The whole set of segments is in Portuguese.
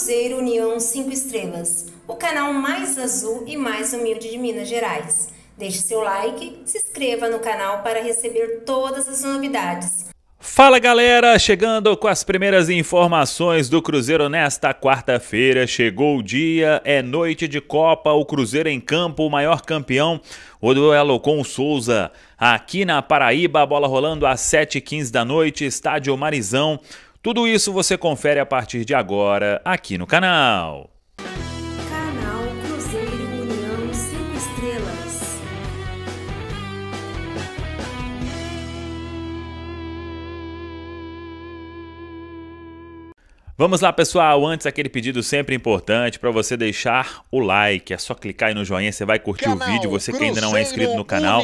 Cruzeiro União 5 Estrelas, o canal mais azul e mais humilde de Minas Gerais. Deixe seu like, se inscreva no canal para receber todas as novidades. Fala galera, chegando com as primeiras informações do Cruzeiro nesta quarta-feira. Chegou o dia, é noite de Copa, o Cruzeiro em campo, o maior campeão, o duelo com o Souza. Aqui na Paraíba, a bola rolando às 7h15 da noite, estádio Marizão. Tudo isso você confere a partir de agora aqui no canal. Vamos lá, pessoal. Antes, aquele pedido sempre importante para você deixar o like. É só clicar aí no joinha, você vai curtir canal, o vídeo. Você que ainda não é inscrito no canal,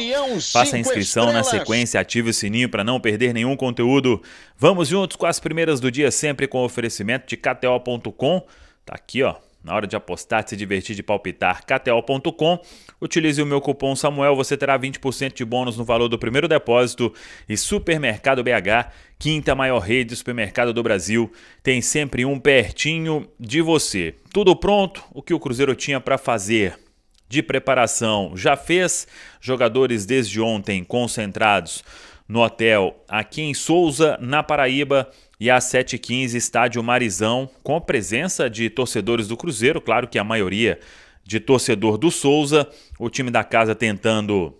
faça a inscrição estrelas. na sequência, ative o sininho para não perder nenhum conteúdo. Vamos juntos com as primeiras do dia, sempre com oferecimento de KTO.com. Tá aqui, ó na hora de apostar, de se divertir, de palpitar, KTO.com. Utilize o meu cupom Samuel, você terá 20% de bônus no valor do primeiro depósito. E Supermercado BH, quinta maior rede de supermercado do Brasil, tem sempre um pertinho de você. Tudo pronto, o que o Cruzeiro tinha para fazer de preparação já fez. Jogadores desde ontem concentrados no hotel aqui em Souza, na Paraíba. E às 7h15, estádio Marizão, com a presença de torcedores do Cruzeiro, claro que a maioria de torcedor do Souza, o time da casa tentando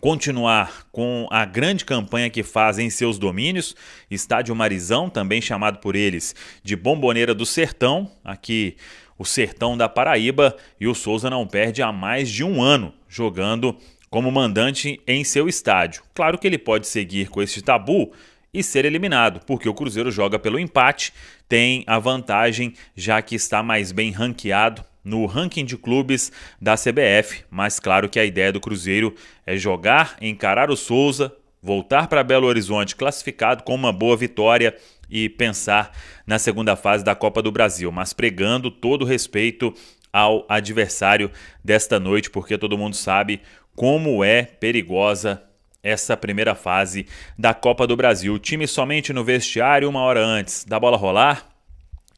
continuar com a grande campanha que faz em seus domínios, Estádio Marizão, também chamado por eles de Bomboneira do Sertão, aqui o Sertão da Paraíba, e o Souza não perde há mais de um ano jogando como mandante em seu estádio. Claro que ele pode seguir com este tabu e ser eliminado, porque o Cruzeiro joga pelo empate, tem a vantagem já que está mais bem ranqueado no ranking de clubes da CBF, mas claro que a ideia do Cruzeiro é jogar, encarar o Souza, voltar para Belo Horizonte classificado com uma boa vitória e pensar na segunda fase da Copa do Brasil, mas pregando todo respeito ao adversário desta noite, porque todo mundo sabe como é perigosa essa primeira fase da Copa do Brasil. O time somente no vestiário uma hora antes da bola rolar.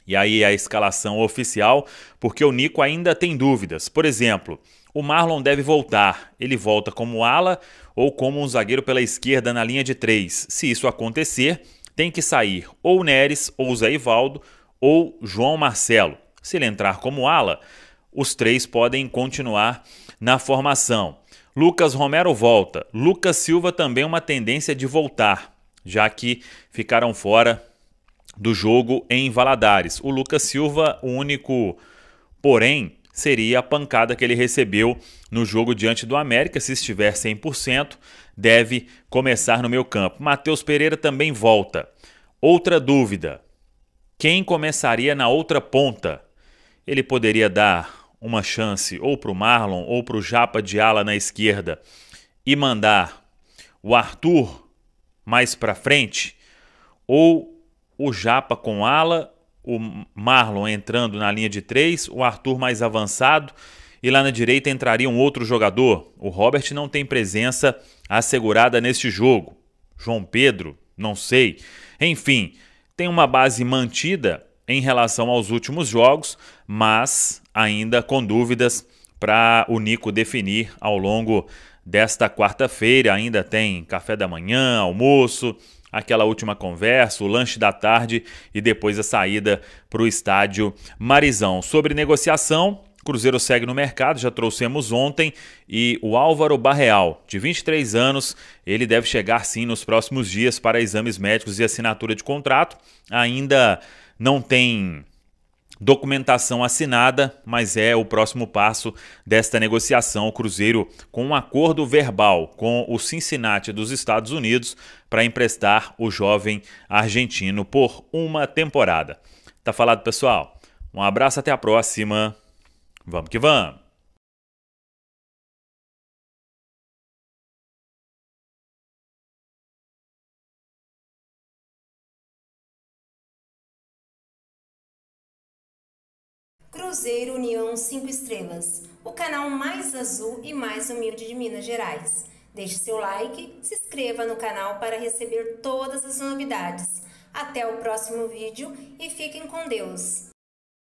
E aí a escalação oficial, porque o Nico ainda tem dúvidas. Por exemplo, o Marlon deve voltar. Ele volta como ala ou como um zagueiro pela esquerda na linha de três. Se isso acontecer, tem que sair ou Neres, ou Zé Ivaldo, ou João Marcelo. Se ele entrar como ala, os três podem continuar na formação. Lucas Romero volta. Lucas Silva também uma tendência de voltar, já que ficaram fora do jogo em Valadares. O Lucas Silva, o único, porém, seria a pancada que ele recebeu no jogo diante do América. Se estiver 100%, deve começar no meu campo. Matheus Pereira também volta. Outra dúvida: quem começaria na outra ponta? Ele poderia dar uma chance ou para o Marlon ou para o Japa de ala na esquerda e mandar o Arthur mais para frente ou o Japa com ala, o Marlon entrando na linha de três, o Arthur mais avançado e lá na direita entraria um outro jogador. O Robert não tem presença assegurada neste jogo. João Pedro, não sei. Enfim, tem uma base mantida em relação aos últimos jogos, mas ainda com dúvidas para o Nico definir ao longo desta quarta-feira. Ainda tem café da manhã, almoço, aquela última conversa, o lanche da tarde e depois a saída para o estádio Marizão. Sobre negociação, Cruzeiro segue no mercado, já trouxemos ontem, e o Álvaro Barreal, de 23 anos, ele deve chegar sim nos próximos dias para exames médicos e assinatura de contrato. Ainda não tem documentação assinada, mas é o próximo passo desta negociação. O Cruzeiro com um acordo verbal com o Cincinnati dos Estados Unidos para emprestar o jovem argentino por uma temporada. Tá falado, pessoal? Um abraço, até a próxima. Vamos que vamos! Cruzeiro União 5 Estrelas, o canal mais azul e mais humilde de Minas Gerais. Deixe seu like, se inscreva no canal para receber todas as novidades. Até o próximo vídeo e fiquem com Deus!